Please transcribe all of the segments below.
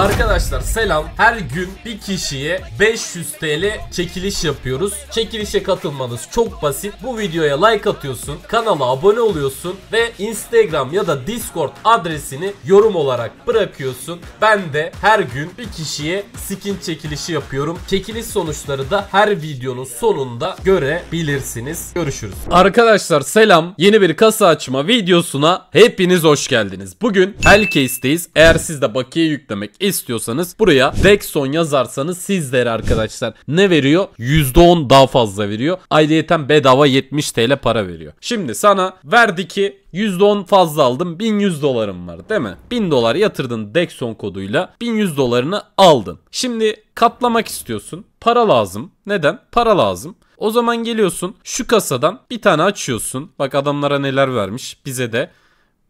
Arkadaşlar selam. Her gün bir kişiye 500 TL çekiliş yapıyoruz. Çekilişe katılmanız çok basit. Bu videoya like atıyorsun, kanala abone oluyorsun ve Instagram ya da Discord adresini yorum olarak bırakıyorsun. Ben de her gün bir kişiye skin çekilişi yapıyorum. Çekiliş sonuçları da her videonun sonunda görebilirsiniz. Görüşürüz. Arkadaşlar selam. Yeni bir kasa açma videosuna hepiniz hoş geldiniz. Bugün Hellcase'deyiz. Eğer siz de bakiye yüklemek istiyorsanız buraya Dexon yazarsanız sizlere arkadaşlar ne veriyor? %10 daha fazla veriyor. Ayrıyeten bedava 70 TL para veriyor. Şimdi sana verdi ki %10 fazla aldım 1100 dolarım var değil mi? 1000 dolar yatırdın Dexon koduyla 1100 dolarını aldın. Şimdi katlamak istiyorsun. Para lazım. Neden? Para lazım. O zaman geliyorsun şu kasadan bir tane açıyorsun. Bak adamlara neler vermiş bize de.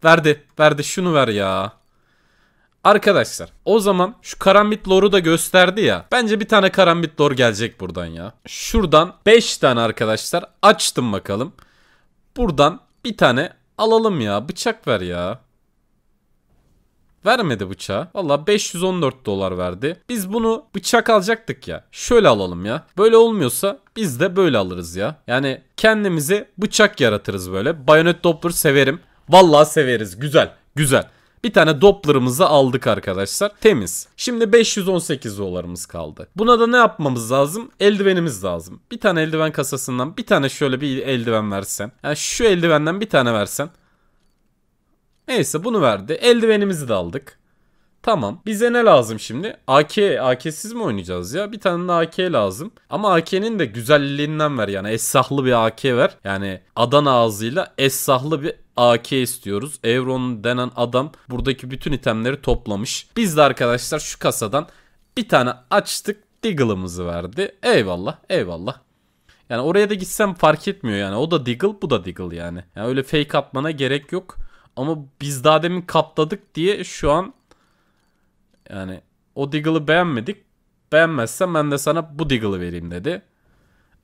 Verdi verdi şunu ver ya. Arkadaşlar o zaman şu karambit lore'u da gösterdi ya. Bence bir tane karambit lore gelecek buradan ya. Şuradan 5 tane arkadaşlar açtım bakalım. Buradan bir tane alalım ya. Bıçak ver ya. Vermedi bıçağı. Valla 514 dolar verdi. Biz bunu bıçak alacaktık ya. Şöyle alalım ya. Böyle olmuyorsa biz de böyle alırız ya. Yani kendimizi bıçak yaratırız böyle. Bayonet Doppler severim. Valla severiz. Güzel. Güzel. Bir tane Doppler'ımızı aldık arkadaşlar. Temiz. Şimdi 518 dolarımız kaldı. Buna da ne yapmamız lazım? Eldivenimiz lazım. Bir tane eldiven kasasından bir tane şöyle bir eldiven versen. Yani şu eldivenden bir tane versen. Neyse bunu verdi. Eldivenimizi de aldık. Tamam. Bize ne lazım şimdi? AK. AK'siz mi oynayacağız ya? Bir tane de AK lazım. Ama AK'nin de güzelliğinden ver yani. Esahlı bir AK ver. Yani Adana ağzıyla esahlı bir AK istiyoruz. Evron denen adam buradaki bütün itemleri toplamış. Biz de arkadaşlar şu kasadan bir tane açtık. Diggle'ımızı verdi. Eyvallah eyvallah. Yani oraya da gitsem fark etmiyor yani. O da Diggle bu da Diggle yani. yani öyle fake atmana gerek yok. Ama biz daha demin katladık diye şu an yani o Diggle'ı beğenmedik. Beğenmezsen ben de sana bu Diggle'ı vereyim dedi.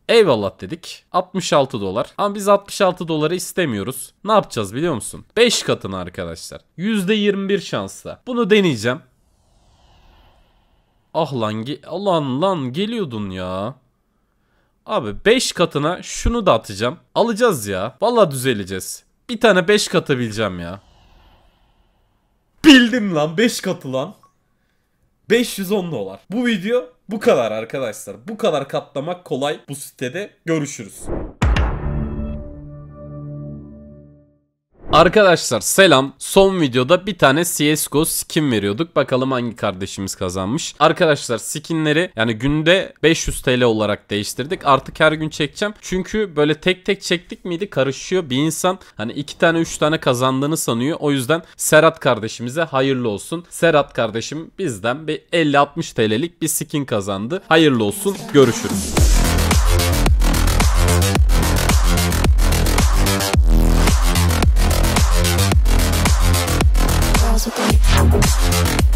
Eyvallah dedik. 66 dolar. Ama biz 66 doları istemiyoruz. Ne yapacağız biliyor musun? 5 katını arkadaşlar. %21 şansla. Bunu deneyeceğim. Ah lan, lan lan geliyordun ya. Abi 5 katına şunu da atacağım. Alacağız ya. Valla düzeleceğiz. Bir tane 5 katabileceğim ya. Bildim lan 5 katı lan. 510 dolar. Bu video bu kadar arkadaşlar. Bu kadar katlamak kolay bu sitede. Görüşürüz. Arkadaşlar selam. Son videoda bir tane CSGO skin veriyorduk. Bakalım hangi kardeşimiz kazanmış. Arkadaşlar skinleri yani günde 500 TL olarak değiştirdik. Artık her gün çekeceğim. Çünkü böyle tek tek çektik miydi karışıyor. Bir insan hani 2 tane 3 tane kazandığını sanıyor. O yüzden Serhat kardeşimize hayırlı olsun. Serhat kardeşim bizden bir 50-60 TL'lik bir skin kazandı. Hayırlı olsun. Görüşürüz. music.